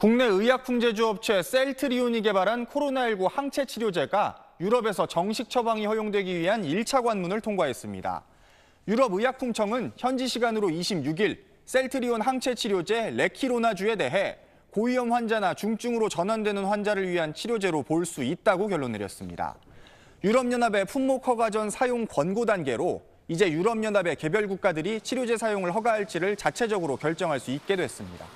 국내 의약품 제조업체 셀트리온이 개발한 코로나19 항체 치료제가 유럽에서 정식 처방이 허용되기 위한 1차 관문을 통과했습니다. 유럽의약품청은 현지 시간으로 26일 셀트리온 항체 치료제 레키로나주에 대해 고위험 환자나 중증으로 전환되는 환자를 위한 치료제로 볼 수 있다고 결론 내렸습니다. 유럽연합의 품목 허가 전 사용 권고 단계로 이제 유럽연합의 개별 국가들이 치료제 사용을 허가할지를 자체적으로 결정할 수 있게 됐습니다.